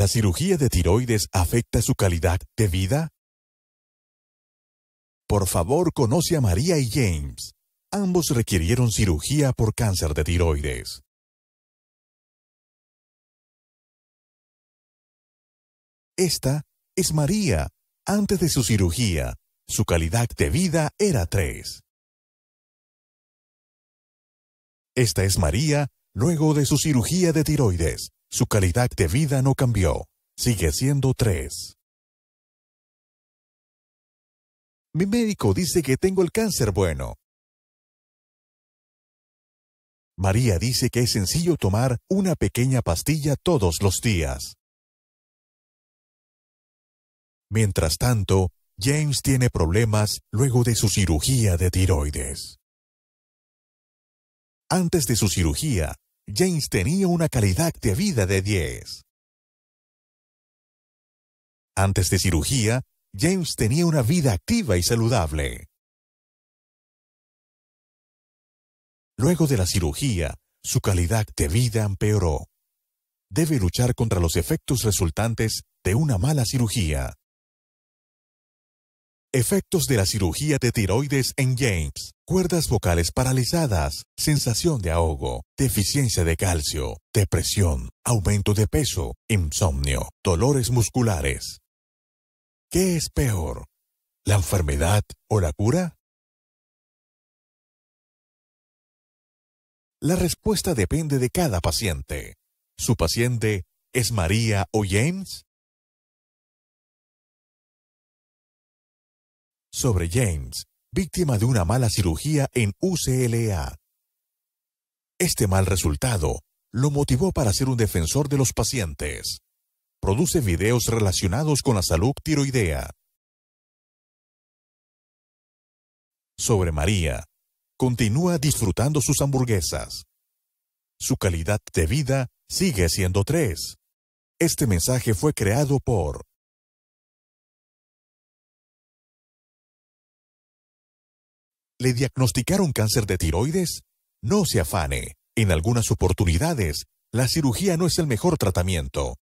¿La cirugía de tiroides afecta su calidad de vida? Por favor, conoce a María y James. Ambos requirieron cirugía por cáncer de tiroides. Esta es María. Antes de su cirugía, su calidad de vida era 3. Esta es María luego de su cirugía de tiroides. Su calidad de vida no cambió, sigue siendo 3. Mi médico dice que tengo el cáncer bueno. María dice que es sencillo tomar una pequeña pastilla todos los días. Mientras tanto, James tiene problemas luego de su cirugía de tiroides. Antes de su cirugía, James tenía una calidad de vida de 10. Antes de cirugía, James tenía una vida activa y saludable. Luego de la cirugía, su calidad de vida empeoró. Debe luchar contra los efectos resultantes de una mala cirugía. Efectos de la cirugía de tiroides en James. Cuerdas vocales paralizadas, sensación de ahogo, deficiencia de calcio, depresión, aumento de peso, insomnio, dolores musculares. ¿Qué es peor? ¿La enfermedad o la cura? La respuesta depende de cada paciente. ¿Su paciente es María o James? sobre James, víctima de una mala cirugía en UCLA. Este mal resultado lo motivó para ser un defensor de los pacientes. Produce videos relacionados con la salud tiroidea. Sobre María, continúa disfrutando sus hamburguesas. Su calidad de vida sigue siendo tres. Este mensaje fue creado por le diagnosticaron cáncer de tiroides? No se afane. En algunas oportunidades, la cirugía no es el mejor tratamiento.